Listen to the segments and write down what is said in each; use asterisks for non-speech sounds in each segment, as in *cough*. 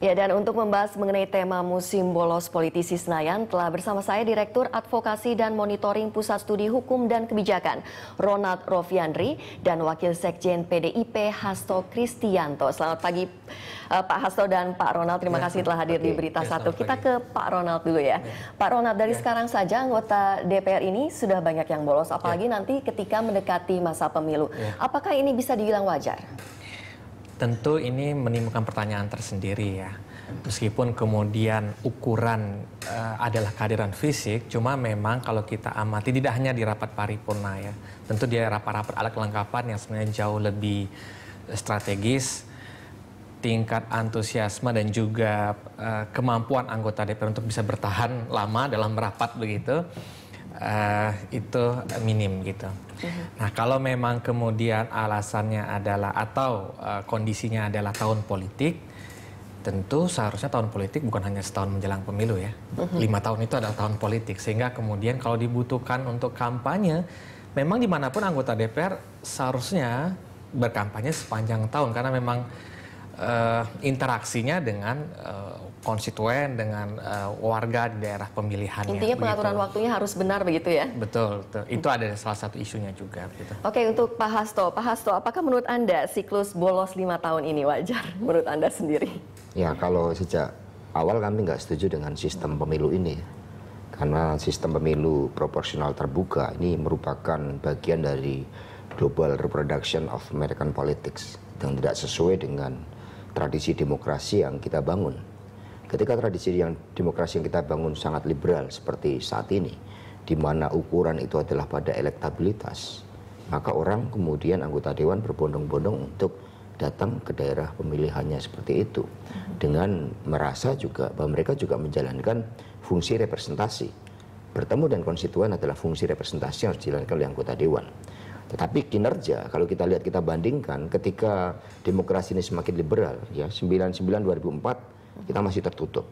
Ya, dan untuk membahas mengenai tema musim bolos politisi Senayan, telah bersama saya Direktur Advokasi dan Monitoring Pusat Studi Hukum dan Kebijakan, Ronald Rofiandri, dan Wakil Sekjen PDIP Hasto Kristianto. Selamat pagi eh, Pak Hasto dan Pak Ronald, terima ya, kasih telah hadir pagi. di Berita ya, Satu. Kita ke Pak Ronald dulu ya. ya. Pak Ronald, dari ya. sekarang saja anggota DPR ini sudah banyak yang bolos, ya. apalagi ya. nanti ketika mendekati masa pemilu. Ya. Apakah ini bisa dibilang wajar? Tentu ini menimbulkan pertanyaan tersendiri ya. Meskipun kemudian ukuran uh, adalah kehadiran fisik, cuma memang kalau kita amati tidak hanya di rapat paripurna ya. Tentu dia rapat-rapat alat kelengkapan yang sebenarnya jauh lebih eh, strategis, tingkat antusiasme dan juga uh, kemampuan anggota DPR untuk bisa bertahan lama dalam rapat begitu uh, itu minim gitu. Mhm. Nah kalau memang kemudian alasannya adalah atau uh, kondisinya adalah tahun politik, tentu seharusnya tahun politik bukan hanya setahun menjelang pemilu ya. Mhm. Lima tahun itu adalah tahun politik sehingga kemudian kalau dibutuhkan untuk kampanye, memang dimanapun anggota DPR seharusnya berkampanye sepanjang tahun karena memang uh, interaksinya dengan uh, konstituen dengan uh, warga di daerah pemilihannya. Intinya gitu. pengaturan waktunya harus benar begitu ya? Betul, betul. itu ada salah satu isunya juga. Gitu. Oke, untuk Pak Hasto, Pak Hasto, apakah menurut Anda siklus bolos lima tahun ini wajar *laughs* menurut Anda sendiri? Ya, kalau sejak awal kami nggak setuju dengan sistem pemilu ini. Karena sistem pemilu proporsional terbuka ini merupakan bagian dari global reproduction of American politics yang tidak sesuai dengan tradisi demokrasi yang kita bangun Ketika tradisi yang demokrasi yang kita bangun sangat liberal seperti saat ini, di mana ukuran itu adalah pada elektabilitas, maka orang kemudian anggota dewan berbondong-bondong untuk datang ke daerah pemilihannya seperti itu dengan merasa juga bahwa mereka juga menjalankan fungsi representasi. Bertemu dan konstituen adalah fungsi representasi yang harus dijalankan oleh anggota dewan. Tetapi kinerja kalau kita lihat kita bandingkan ketika demokrasi ini semakin liberal ya 99 2004 kita masih tertutup.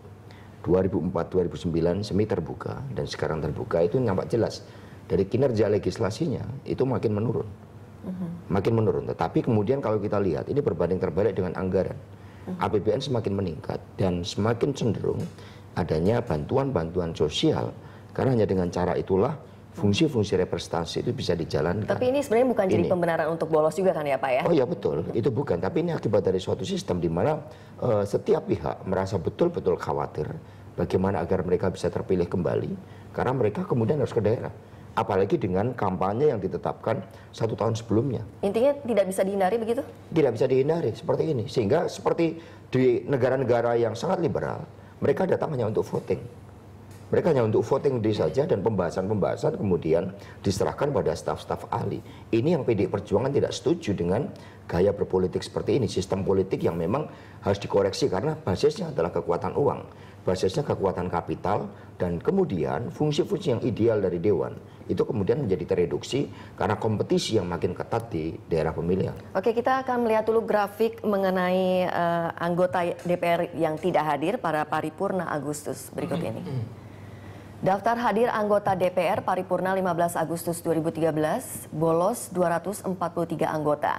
2004-2009 semi terbuka dan sekarang terbuka itu nampak jelas dari kinerja legislasinya itu makin menurun. Mhm. Makin menurun. Tetapi kemudian kalau kita lihat ini berbanding terbalik dengan anggaran. Mhm. APBN semakin meningkat dan semakin cenderung adanya bantuan-bantuan sosial karena hanya dengan cara itulah fungsi-fungsi representasi itu bisa dijalankan. Tapi ini sebenarnya bukan ini. jadi pembenaran untuk bolos juga kan ya Pak ya? Oh ya betul, itu bukan. Tapi ini akibat dari suatu sistem di mana uh, setiap pihak merasa betul-betul khawatir bagaimana agar mereka bisa terpilih kembali karena mereka kemudian harus ke daerah. Apalagi dengan kampanye yang ditetapkan satu tahun sebelumnya. Intinya tidak bisa dihindari begitu? Tidak bisa dihindari seperti ini. Sehingga seperti di negara-negara yang sangat liberal, mereka datang hanya untuk voting mereka hanya untuk voting di saja dan pembahasan-pembahasan kemudian diserahkan pada staf-staf ahli. Ini yang PD Perjuangan tidak setuju dengan gaya berpolitik seperti ini, sistem politik yang memang harus dikoreksi karena basisnya adalah kekuatan uang, basisnya kekuatan kapital dan kemudian fungsi-fungsi yang ideal dari dewan itu kemudian menjadi tereduksi karena kompetisi yang makin ketat di daerah pemilihan. Oke, kita akan melihat dulu grafik mengenai uh, anggota DPR yang tidak hadir pada paripurna Agustus berikut ini. Mm-hmm. Daftar hadir anggota DPR paripurna 15 Agustus 2013 bolos 243 anggota.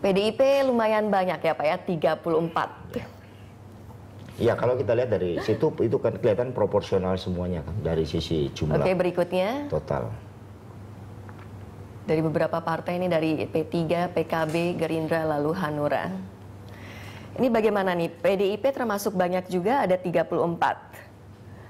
PDIP lumayan banyak ya Pak ya, 34. Ya kalau kita lihat dari situ itu kan kelihatan proporsional semuanya kan dari sisi jumlah. Oke berikutnya. Total. Dari beberapa partai ini dari P3, PKB, Gerindra, lalu Hanura. Ini bagaimana nih? PDIP termasuk banyak juga ada 34.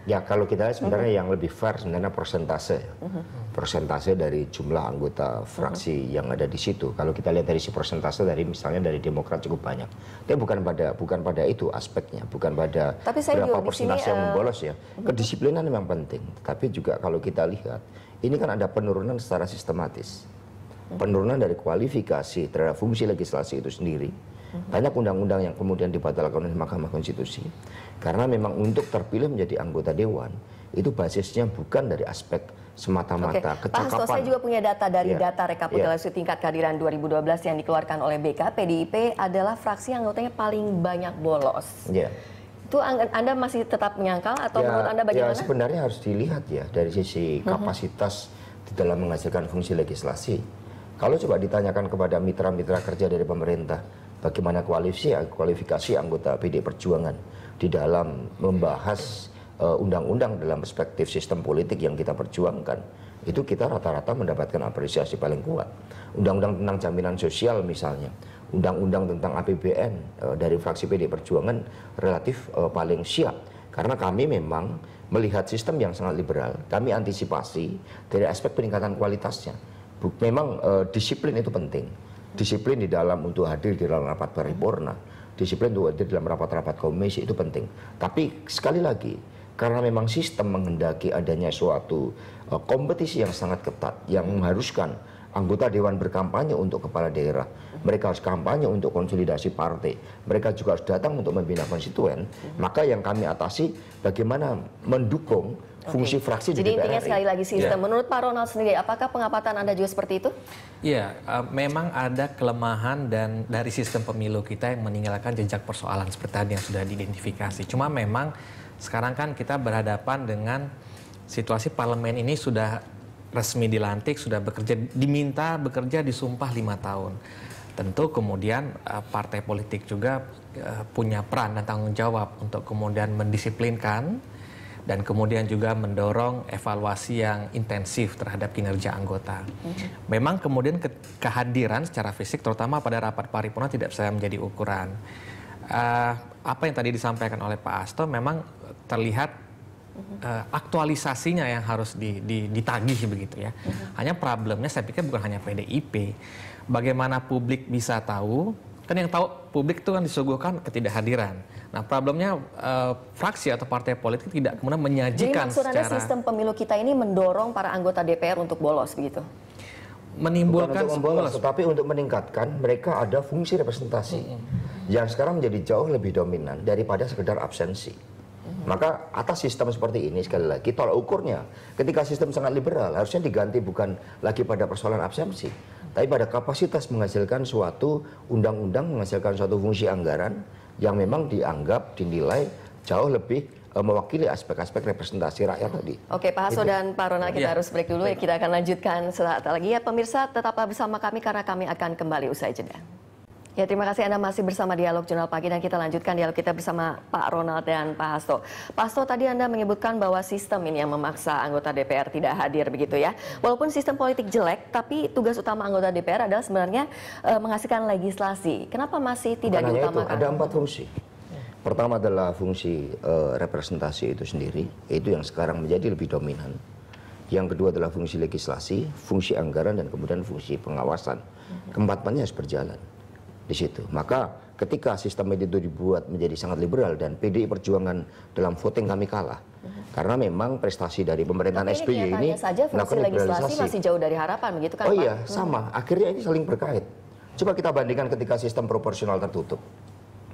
Ya kalau kita lihat sebenarnya mm-hmm. yang lebih fair sebenarnya persentase, ya. mm-hmm. persentase dari jumlah anggota fraksi mm-hmm. yang ada di situ. Kalau kita lihat dari si persentase dari misalnya dari Demokrat cukup banyak, tapi bukan pada bukan pada itu aspeknya, bukan pada tapi saya berapa persentase sini, yang eh, membolos ya. Mm-hmm. Kedisiplinan memang penting, tapi juga kalau kita lihat ini kan ada penurunan secara sistematis, mm-hmm. penurunan dari kualifikasi terhadap fungsi legislasi itu sendiri banyak undang-undang yang kemudian dibatalkan oleh Mahkamah Konstitusi karena memang untuk terpilih menjadi anggota dewan itu basisnya bukan dari aspek semata-mata okay. kecakapan. Pak Hasto, saya juga punya data dari yeah. data rekapitulasi yeah. tingkat kehadiran 2012 yang dikeluarkan oleh BK. PDIP adalah fraksi yang anggotanya paling banyak bolos. Yeah. Itu Anda masih tetap menyangkal atau yeah, menurut Anda bagaimana? yeah, sebenarnya harus dilihat ya dari sisi mm-hmm. kapasitas mm -hmm. di dalam menghasilkan fungsi legislasi. Kalau coba ditanyakan kepada mitra-mitra kerja dari pemerintah, bagaimana kualifikasi, kualifikasi anggota PD Perjuangan di dalam membahas eh, undang-undang uh, dalam perspektif sistem politik yang kita perjuangkan itu kita rata-rata mendapatkan apresiasi paling kuat. Undang-undang tentang jaminan sosial misalnya, undang-undang tentang APBN uh, eh, dari fraksi PD Perjuangan relatif uh, paling siap karena kami memang melihat sistem yang sangat liberal. Kami antisipasi dari aspek peningkatan kualitasnya. Memang disiplin itu penting disiplin di dalam untuk hadir di dalam rapat paripurna, disiplin untuk hadir dalam rapat-rapat komisi itu penting. Tapi sekali lagi, karena memang sistem menghendaki adanya suatu eh, kompetisi yang sangat ketat yang mengharuskan anggota dewan berkampanye untuk kepala daerah, mereka harus kampanye untuk konsolidasi partai, mereka juga harus datang untuk membina konstituen. Maka yang kami atasi bagaimana mendukung fungsi okay. fraksi Jadi di DPR. Jadi intinya sekali lagi ya. sistem. Yeah. Menurut Pak Ronald sendiri, apakah pengamatan Anda juga seperti itu? Iya, yeah, uh, memang ada kelemahan dan dari sistem pemilu kita yang meninggalkan jejak persoalan seperti tadi yang sudah diidentifikasi. Cuma memang sekarang kan kita berhadapan dengan situasi parlemen ini sudah resmi dilantik sudah bekerja diminta bekerja disumpah lima tahun tentu kemudian eh, partai politik juga eh, punya peran dan tanggung jawab untuk kemudian mendisiplinkan dan kemudian juga mendorong evaluasi yang intensif terhadap kinerja anggota. Hmm. Memang kemudian ke kehadiran secara fisik terutama pada rapat paripurna tidak bisa menjadi ukuran. Uh, apa yang tadi disampaikan oleh Pak Asto memang terlihat uh, aktualisasinya yang harus di, di, ditagih begitu ya. Hanya problemnya saya pikir bukan hanya PDIP. Bagaimana publik bisa tahu? Kan yang tahu publik itu kan disuguhkan ketidakhadiran. Nah problemnya uh, fraksi atau partai politik tidak kemudian menyajikan Jadi maksud secara... Anda sistem pemilu kita ini mendorong para anggota DPR untuk bolos begitu? menimbulkan Bukan untuk membolos, tapi untuk meningkatkan mereka ada fungsi representasi mm -hmm. yang sekarang menjadi jauh lebih dominan daripada sekedar absensi. Mhm. Maka atas sistem seperti ini sekali lagi tolak ukurnya. Ketika sistem sangat liberal harusnya diganti bukan lagi pada persoalan absensi, tapi pada kapasitas menghasilkan suatu undang-undang menghasilkan suatu fungsi anggaran yang memang dianggap dinilai jauh lebih e, mewakili aspek-aspek representasi rakyat mhm. tadi. Oke, Pak Haso dan Pak Ronald kita ya. harus break dulu ya. Kita akan lanjutkan setelah lagi ya pemirsa tetaplah bersama kami karena kami akan kembali usai jeda. Ya, terima kasih Anda masih bersama Dialog Jurnal Pagi dan kita lanjutkan dialog kita bersama Pak Ronald dan Pak Hasto. Pak Hasto, tadi Anda menyebutkan bahwa sistem ini yang memaksa anggota DPR tidak hadir begitu ya. Walaupun sistem politik jelek, tapi tugas utama anggota DPR adalah sebenarnya e, eh, menghasilkan legislasi. Kenapa masih tidak Bukan diutamakan? Itu, ada empat fungsi. Pertama adalah fungsi e, representasi itu sendiri, itu yang sekarang menjadi lebih dominan. Yang kedua adalah fungsi legislasi, fungsi anggaran, dan kemudian fungsi pengawasan. Keempatannya harus berjalan di situ. Maka ketika sistem itu dibuat menjadi sangat liberal dan PDI Perjuangan dalam voting kami kalah. Karena memang prestasi dari pemerintahan Tapi SBY ini, saja legislasi masih jauh dari harapan begitu kan Oh iya, hmm. sama. Akhirnya ini saling berkait. Coba kita bandingkan ketika sistem proporsional tertutup.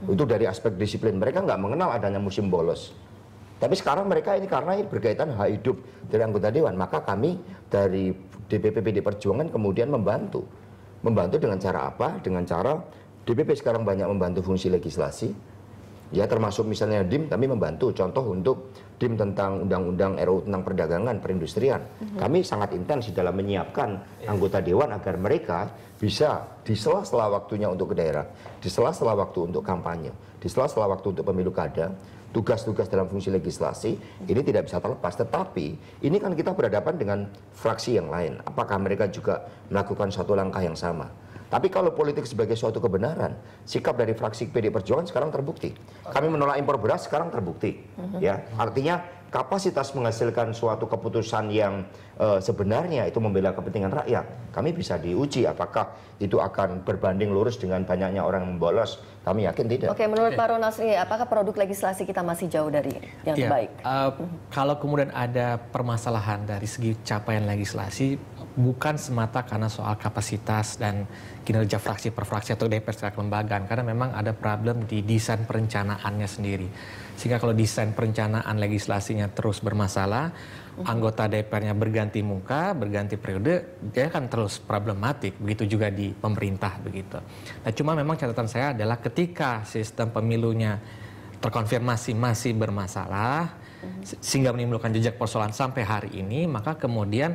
Hmm. Itu dari aspek disiplin. Mereka nggak mengenal adanya musim bolos. Tapi sekarang mereka ini karena ini berkaitan hak hidup dari anggota dewan, maka kami dari DPP PD Perjuangan kemudian membantu membantu dengan cara apa? Dengan cara DPP sekarang banyak membantu fungsi legislasi. Ya termasuk misalnya DIM kami membantu contoh untuk DIM tentang undang-undang RUU tentang perdagangan perindustrian. Mm -hmm. Kami sangat intens dalam menyiapkan anggota dewan agar mereka bisa di sela-sela waktunya untuk ke daerah, di sela-sela waktu untuk kampanye, di sela-sela waktu untuk pemilu kada, tugas-tugas dalam fungsi legislasi ini tidak bisa terlepas. Tetapi ini kan kita berhadapan dengan fraksi yang lain. Apakah mereka juga melakukan suatu langkah yang sama? Tapi kalau politik sebagai suatu kebenaran, sikap dari fraksi PD Perjuangan sekarang terbukti. Kami menolak impor beras sekarang terbukti. Mhm. Ya, artinya kapasitas menghasilkan suatu keputusan yang uh, sebenarnya itu membela kepentingan rakyat, kami bisa diuji apakah itu akan berbanding lurus dengan banyaknya orang yang membolos kami yakin tidak. Oke, menurut Pak Ronald apakah produk legislasi kita masih jauh dari yang ya, baik? Uh, eh, kalau kemudian ada permasalahan dari segi capaian legislasi, bukan semata karena soal kapasitas dan kinerja fraksi per fraksi atau DPR secara kelembagaan, karena memang ada problem di desain perencanaannya sendiri. Sehingga kalau desain perencanaan legislasinya terus bermasalah, mhm. anggota DPR-nya berganti muka, berganti periode, dia akan terus problematik. Begitu juga di pemerintah begitu. Nah, cuma memang catatan saya adalah ketika ketika sistem pemilunya terkonfirmasi masih bermasalah hmm. sehingga menimbulkan jejak persoalan sampai hari ini maka kemudian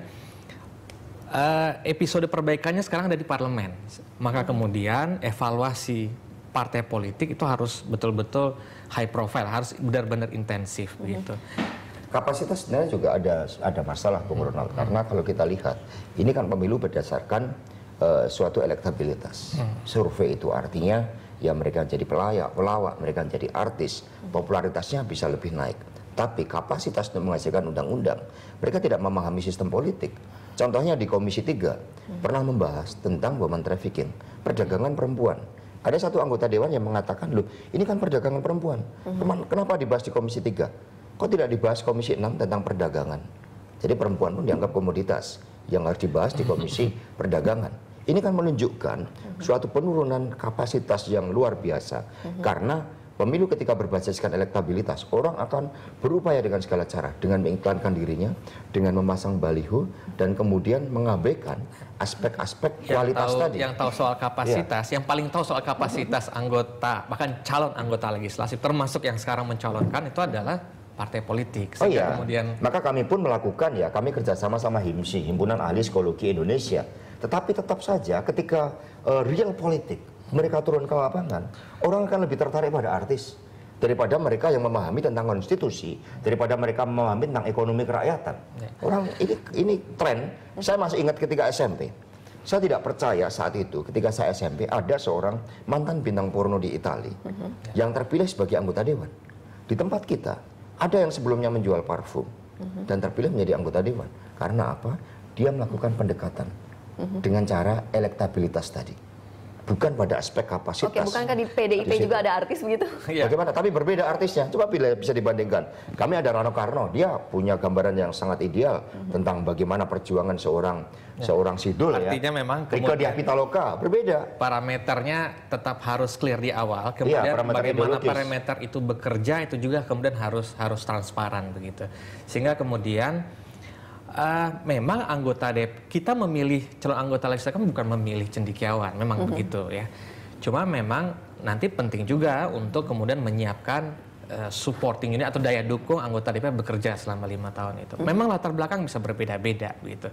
eh, episode perbaikannya sekarang ada di parlemen maka kemudian evaluasi partai politik itu harus betul-betul high profile harus benar-benar intensif hmm. kapasitas sebenarnya juga ada ada masalah Bung mhm. Ronald hmm. karena kalau kita lihat ini kan pemilu berdasarkan uh, suatu elektabilitas hmm. survei itu artinya ya mereka jadi pelayak, pelawak, mereka jadi artis, popularitasnya bisa lebih naik. Tapi kapasitas untuk menghasilkan undang-undang, mereka tidak memahami sistem politik. Contohnya di Komisi 3 pernah membahas tentang woman trafficking, perdagangan perempuan. Ada satu anggota dewan yang mengatakan, "Loh, ini kan perdagangan perempuan. Kenapa dibahas di Komisi 3? Kok tidak dibahas Komisi 6 tentang perdagangan?" Jadi perempuan pun dianggap komoditas yang harus dibahas di Komisi Perdagangan. Ini kan menunjukkan suatu penurunan kapasitas yang luar biasa karena pemilu ketika berbasiskan elektabilitas orang akan berupaya dengan segala cara dengan mengiklankan dirinya dengan memasang baliho dan kemudian mengabaikan aspek-aspek kualitas tahu, tadi yang tahu soal kapasitas ya. yang paling tahu soal kapasitas anggota bahkan calon anggota legislatif termasuk yang sekarang mencalonkan itu adalah partai politik. oh iya. Kemudian... Maka kami pun melakukan ya, kami kerjasama sama HIMSI, Himpunan Ahli Psikologi Indonesia. Tetapi tetap saja ketika uh, real politik mereka turun ke lapangan, orang akan lebih tertarik pada artis daripada mereka yang memahami tentang konstitusi, daripada mereka memahami tentang ekonomi kerakyatan. Ya. Orang ini ini tren. Saya masih ingat ketika SMP. Saya tidak percaya saat itu ketika saya SMP ada seorang mantan bintang porno di Italia mhm. ya. yang terpilih sebagai anggota dewan. Di tempat kita ada yang sebelumnya menjual parfum mhm. dan terpilih menjadi anggota dewan. Karena apa? Dia melakukan pendekatan Mhm. dengan cara elektabilitas tadi. Bukan pada aspek kapasitas. Oke, bukankah di PDIP di juga ada artis begitu? *laughs* Iya. Bagaimana? Tapi berbeda artisnya. Coba pilih bisa dibandingkan. Kami ada Rano Karno, dia punya gambaran yang sangat ideal mm -hmm. tentang bagaimana perjuangan seorang ya. seorang Sidul Artinya ya. Artinya memang di Apitaloka berbeda. Parameternya tetap harus clear di awal, iya, kemudian ya, parameter bagaimana ideologis. parameter itu bekerja itu juga kemudian harus harus transparan begitu. Sehingga kemudian uh, memang anggota dep kita memilih calon anggota legislatif kan bukan memilih cendikiawan, memang mm -hmm. begitu ya. Cuma memang nanti penting juga untuk kemudian menyiapkan uh, supporting unit atau daya dukung anggota DPR bekerja selama lima tahun itu. Mm -hmm. Memang latar belakang bisa berbeda-beda gitu.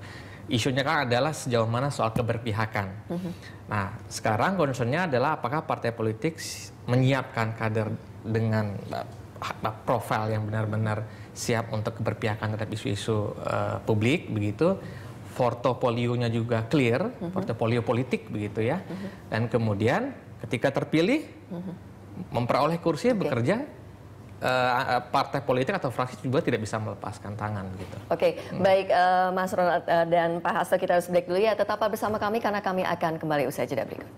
Isunya kan adalah sejauh mana soal keberpihakan. Mm -hmm. Nah sekarang concernnya adalah apakah partai politik menyiapkan kader dengan uh, profil yang benar-benar siap untuk keberpihakan terhadap isu-isu uh, publik begitu portofolionya juga clear uh-huh. portofolio politik begitu ya uh-huh. dan kemudian ketika terpilih uh-huh. memperoleh kursi okay. bekerja eh, eh, partai politik atau fraksi juga tidak bisa melepaskan tangan gitu. Oke, okay, hmm. baik uh, Mas Ronald dan Pak Hasto kita harus break dulu ya. Tetaplah bersama kami karena kami akan kembali usai jeda berikut.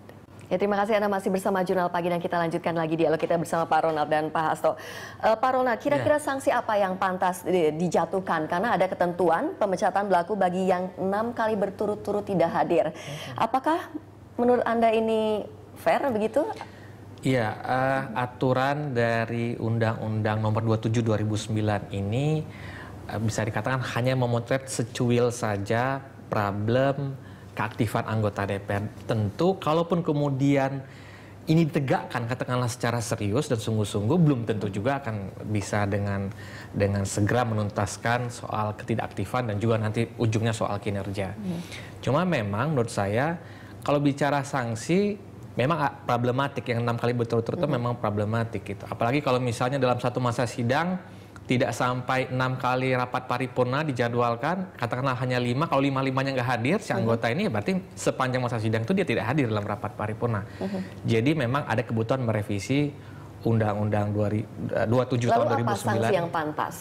Ya terima kasih Anda masih bersama Jurnal Pagi dan kita lanjutkan lagi dialog kita bersama Pak Ronald dan Pak Hasto. Uh, Pak Ronald, kira-kira ya. sanksi apa yang pantas di, dijatuhkan? Karena ada ketentuan pemecatan berlaku bagi yang enam kali berturut-turut tidak hadir. Hmm. Apakah menurut Anda ini fair begitu? Iya, uh, aturan dari Undang-Undang Nomor 27 2009 ini uh, bisa dikatakan hanya memotret secuil saja problem keaktifan anggota DPR. Tentu kalaupun kemudian ini ditegakkan katakanlah secara serius dan sungguh-sungguh belum tentu juga akan bisa dengan dengan segera menuntaskan soal ketidakaktifan dan juga nanti ujungnya soal kinerja. Hmm. Cuma memang menurut saya kalau bicara sanksi memang problematik yang enam kali berturut-turut hmm. memang problematik gitu. Apalagi kalau misalnya dalam satu masa sidang tidak sampai enam kali rapat paripurna dijadwalkan, katakanlah hanya lima, kalau lima limanya nggak hadir, si hmm. anggota ini ya berarti sepanjang masa sidang itu dia tidak hadir dalam rapat paripurna. Uh hmm. -huh. Jadi memang ada kebutuhan merevisi Undang-Undang 27 Lalu eh, tahun 2009. Lalu apa sanksi yang pantas?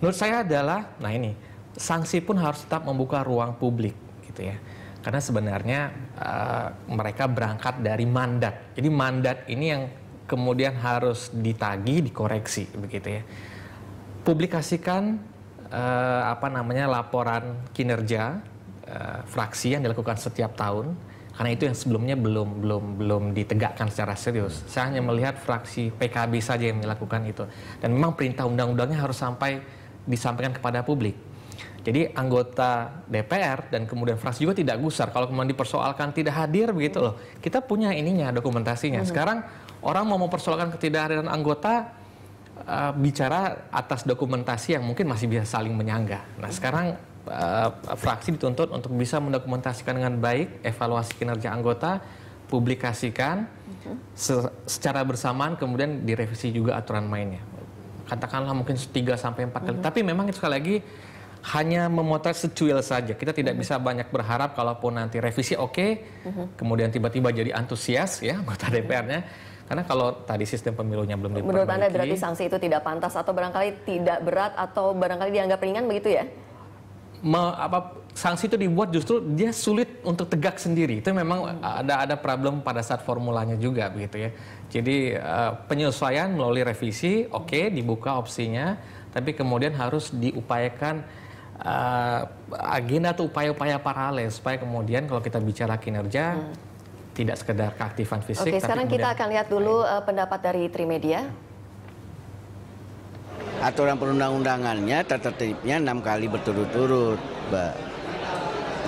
Menurut saya adalah, nah ini, sanksi pun harus tetap membuka ruang publik gitu ya. Karena sebenarnya uh, mereka berangkat dari mandat. Jadi mandat ini yang kemudian harus ditagi, dikoreksi begitu ya publikasikan uh, apa namanya laporan kinerja uh, fraksi yang dilakukan setiap tahun karena itu yang sebelumnya belum belum belum ditegakkan secara serius. Saya hanya melihat fraksi PKB saja yang melakukan itu dan memang perintah undang-undangnya harus sampai disampaikan kepada publik. Jadi anggota DPR dan kemudian fraksi juga tidak gusar kalau kemudian dipersoalkan tidak hadir begitu loh. Kita punya ininya dokumentasinya. Hmm. Sekarang orang mau mempersoalkan ketidakhadiran anggota uh, bicara atas dokumentasi yang mungkin masih bisa saling menyangga. Nah sekarang uh, fraksi dituntut untuk bisa mendokumentasikan dengan baik evaluasi kinerja anggota, publikasikan se secara bersamaan kemudian direvisi juga aturan mainnya. Katakanlah mungkin 3 sampai 4 kali. Iya. Tapi memang itu sekali lagi hanya memotret secuil saja. Kita tidak iya. bisa banyak berharap kalaupun nanti revisi oke, okay, iya. kemudian tiba-tiba jadi antusias ya anggota DPR-nya karena kalau tadi sistem pemilunya belum diperbaiki. Menurut Anda berarti sanksi itu tidak pantas atau barangkali tidak berat atau barangkali dianggap ringan begitu ya? Me, apa sanksi itu dibuat justru dia sulit untuk tegak sendiri. Itu memang ada ada problem pada saat formulanya juga begitu ya. Jadi uh, penyesuaian melalui revisi, oke okay, dibuka opsinya, tapi kemudian harus diupayakan uh, agenda atau upaya-upaya paralel supaya kemudian kalau kita bicara kinerja hmm tidak sekedar keaktifan fisik. Oke, sekarang kita akan lihat dulu lain. Eh, pendapat dari Trimedia. Aturan perundang-undangannya tertibnya enam kali berturut-turut, Mbak.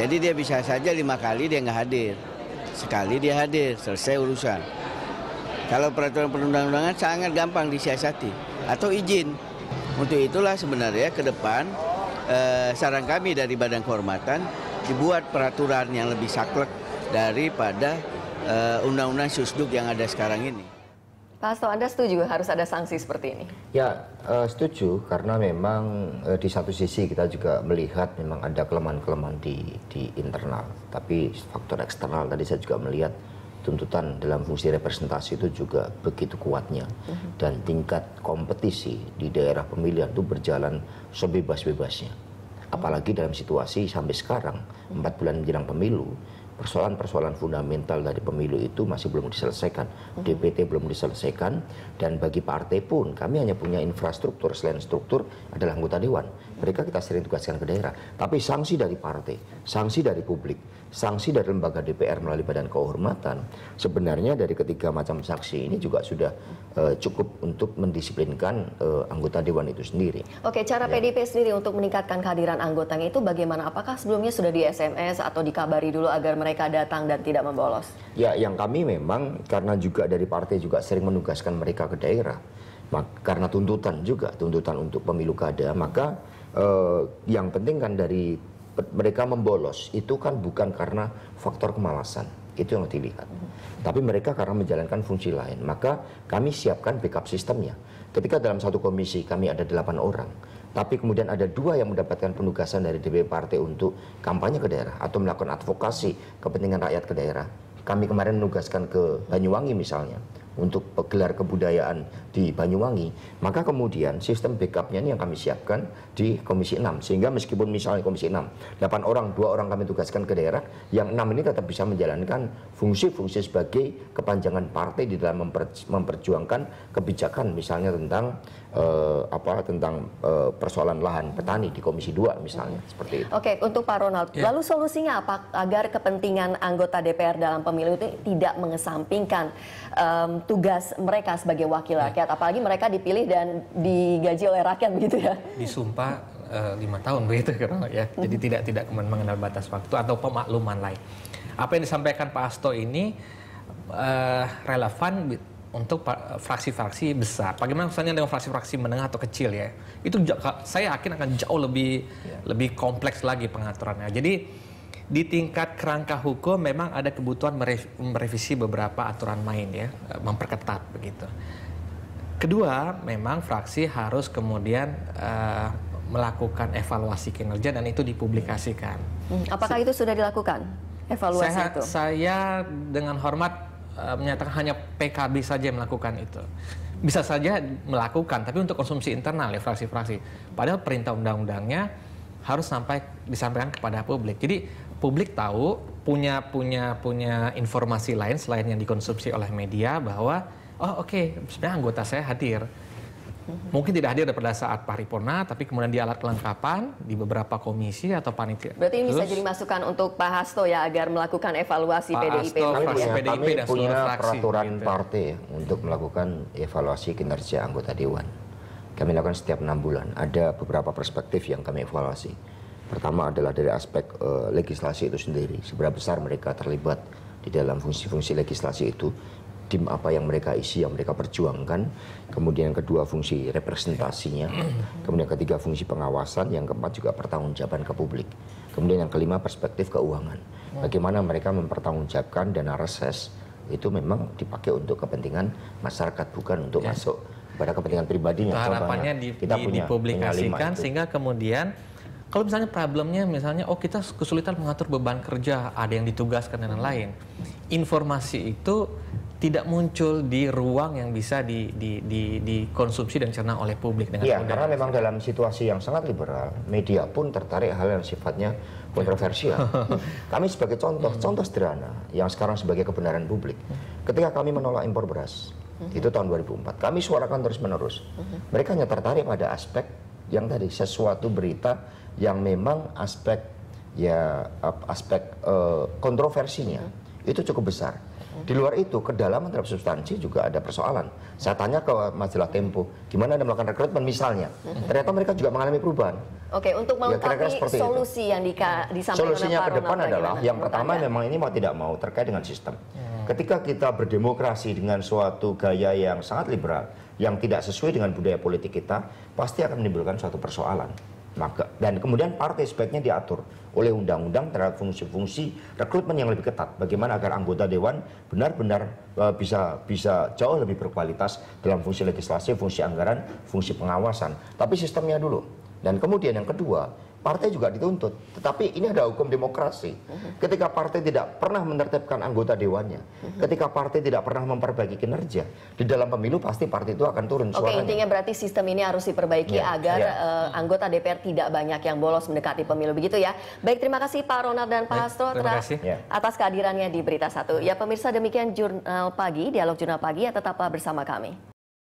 Jadi dia bisa saja lima kali dia nggak hadir, sekali dia hadir, selesai urusan. Kalau peraturan perundang-undangan sangat gampang disiasati atau izin. Untuk itulah sebenarnya ke depan eh, saran kami dari Badan Kehormatan dibuat peraturan yang lebih saklek daripada eh, undang-undang uh, susduk yang ada sekarang ini. Pak Hasto, Anda setuju harus ada sanksi seperti ini? Ya, uh, setuju karena memang uh, di satu sisi kita juga melihat memang ada kelemahan-kelemahan di, di internal. Tapi faktor eksternal tadi saya juga melihat tuntutan dalam fungsi representasi itu juga begitu kuatnya. Uh-huh. Dan tingkat kompetisi di daerah pemilihan itu berjalan sebebas-bebasnya. Apalagi dalam situasi sampai sekarang, empat bulan menjelang pemilu, persoalan-persoalan fundamental dari pemilu itu masih belum diselesaikan. Hmm. DPT belum diselesaikan dan bagi partai pun kami hanya punya infrastruktur selain struktur adalah anggota dewan mereka kita sering tugaskan ke daerah. Tapi sanksi dari partai, sanksi dari publik, sanksi dari lembaga DPR melalui badan kehormatan, sebenarnya dari ketiga macam sanksi ini juga sudah uh, cukup untuk mendisiplinkan uh, anggota dewan itu sendiri. Oke, cara ya. PDP sendiri untuk meningkatkan kehadiran anggotanya itu bagaimana? Apakah sebelumnya sudah di SMS atau dikabari dulu agar mereka datang dan tidak membolos? Ya, yang kami memang karena juga dari partai juga sering menugaskan mereka ke daerah karena tuntutan juga tuntutan untuk pemilu kada maka uh, yang penting kan dari mereka membolos itu kan bukan karena faktor kemalasan itu yang dilihat tapi mereka karena menjalankan fungsi lain maka kami siapkan backup sistemnya ketika dalam satu komisi kami ada delapan orang tapi kemudian ada dua yang mendapatkan penugasan dari DPP partai untuk kampanye ke daerah atau melakukan advokasi kepentingan rakyat ke daerah kami kemarin menugaskan ke Banyuwangi misalnya untuk gelar kebudayaan di Banyuwangi, maka kemudian sistem backupnya ini yang kami siapkan di Komisi 6. Sehingga meskipun misalnya Komisi 6, 8 orang, dua orang kami tugaskan ke daerah, yang enam ini tetap bisa menjalankan fungsi-fungsi sebagai kepanjangan partai di dalam memperjuangkan kebijakan misalnya tentang uh, apa tentang uh, persoalan lahan petani di Komisi 2 misalnya hmm. seperti itu. Oke, okay, untuk Pak Ronald, yeah. lalu solusinya apa agar kepentingan anggota DPR dalam pemilu itu tidak mengesampingkan um, tugas mereka sebagai wakil yeah. rakyat, apalagi mereka dipilih dan digaji oleh rakyat begitu ya? Disumpah eh, lima tahun begitu kan ya, mhm. jadi tidak tidak mengenal batas waktu atau pemakluman lain. Apa yang disampaikan Pak Asto ini uh, relevan untuk fraksi-fraksi besar. Bagaimana misalnya dengan fraksi-fraksi menengah atau kecil ya? Itu saya yakin akan jauh lebih ya. lebih kompleks lagi pengaturannya. Jadi di tingkat kerangka hukum memang ada kebutuhan merevisi beberapa aturan main ya, e, memperketat begitu. Kedua, memang fraksi harus kemudian uh, melakukan evaluasi kinerja dan itu dipublikasikan. Hmm, apakah itu sudah dilakukan? Evaluasi saya, itu. Saya dengan hormat Eh, menyatakan hanya PKB saja yang melakukan itu. Bisa saja melakukan, tapi untuk konsumsi internal ya fraksi-fraksi. Padahal perintah undang-undangnya harus sampai disampaikan kepada publik. Jadi publik tahu punya punya punya informasi lain selain yang dikonsumsi oleh media bahwa oh oke okay, sebenarnya anggota saya hadir Mungkin tidak hadir pada saat paripurna, tapi kemudian di alat kelengkapan di beberapa komisi atau panitia. Berarti ini Terus, bisa jadi masukan untuk Pak Hasto ya agar melakukan evaluasi Pak PDIP. Hasto, ya. PDIP kami dan punya fraksi, peraturan gitu. partai untuk melakukan evaluasi kinerja anggota dewan. Kami lakukan setiap enam bulan. Ada beberapa perspektif yang kami evaluasi. Pertama adalah dari aspek uh, legislasi itu sendiri, seberapa besar mereka terlibat di dalam fungsi-fungsi legislasi itu dim apa yang mereka isi, yang mereka perjuangkan. Kemudian yang kedua fungsi representasinya. Kemudian yang ketiga fungsi pengawasan. Yang keempat juga pertanggungjawaban ke publik. Kemudian yang kelima perspektif keuangan. Bagaimana mereka mempertanggungjawabkan dana reses itu memang dipakai untuk kepentingan masyarakat bukan untuk ya. masuk pada kepentingan pribadinya. Itu harapannya di, kita di, dipublikasikan sehingga kemudian kalau misalnya problemnya misalnya oh kita kesulitan mengatur beban kerja, ada yang ditugaskan dan lain-lain. Informasi itu tidak muncul di ruang yang bisa di, di, di, dikonsumsi dan cerna oleh publik dengan ya, karena memang dalam situasi yang sangat liberal, media pun tertarik hal yang sifatnya kontroversial. *laughs* kami sebagai contoh, hmm. contoh sederhana yang sekarang sebagai kebenaran publik. Hmm. Ketika kami menolak impor beras, hmm. itu tahun 2004, kami suarakan terus-menerus. Mereka hanya tertarik pada aspek yang tadi sesuatu berita yang memang aspek ya aspek uh, kontroversinya itu cukup besar. Di luar itu, kedalaman terhadap substansi juga ada persoalan. Saya tanya ke majalah Tempo, gimana Anda melakukan rekrutmen misalnya? Mm-hmm. Ternyata mereka juga mengalami perubahan. Oke, untuk ya, melengkapi ya, solusi itu. yang di, disampaikan Solusinya ke depan adalah yang pertama anda? memang ini mau tidak mau terkait dengan sistem. Hmm. Ketika kita berdemokrasi dengan suatu gaya yang sangat liberal, yang tidak sesuai dengan budaya politik kita, pasti akan menimbulkan suatu persoalan maka dan kemudian partai sebaiknya diatur oleh undang-undang terhadap fungsi-fungsi rekrutmen yang lebih ketat bagaimana agar anggota dewan benar-benar uh, bisa bisa jauh lebih berkualitas dalam fungsi legislasi, fungsi anggaran, fungsi pengawasan. Tapi sistemnya dulu. Dan kemudian yang kedua, partai juga dituntut. Tetapi ini ada hukum demokrasi. Mhm. Ketika partai tidak pernah menertibkan anggota dewannya, mhm. ketika partai tidak pernah memperbaiki kinerja, di dalam pemilu pasti partai itu akan turun Oke, suaranya. Oke, intinya berarti sistem ini harus diperbaiki ya, agar ya. Uh, anggota DPR tidak banyak yang bolos mendekati pemilu begitu ya. Baik, terima kasih Pak Ronald dan Pak Hastro ya. atas kehadirannya di Berita Satu. Ya pemirsa demikian jurnal pagi, dialog jurnal pagi ya tetaplah bersama kami.